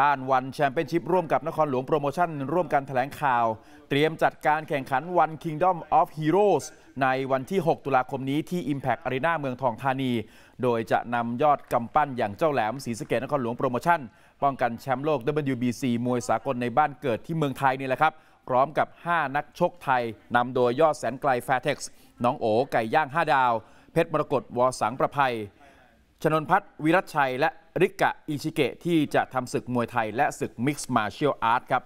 ด้านวันแชมเปี้ยนชิพร่วมกับนครหลวงโปรโมชั่นร่วมกันแถลงข่าว เตรียมจัดการแข่งขันวัน Kingdom of Heroes ในวันที่ 6 ตุลาคมนี้ที่ Impact Arena เมืองทองธานี โดยจะนำยอดกำปั้นอย่างเจ้าแหลมศรีสเกตนครหลวงโปรโมชั่น ป้องกันแชมป์โลก WBC มวยสากลในบ้านเกิดที่เมืองไทยนี่แหละครับพร้อมกับ 5 นักชกไทยนำโดยยอดแสนไกลแฟร์เท็กซ์น้องโอ๋ไก่ย่าง 5 ดาว เพชรมรกตวอสังประภัยชนนพัฒน์วิรัชชัยและริกะอิชิเกะที่จะทำศึกมวยไทยและศึกมิกซ์มาเชียลอาร์ตครับ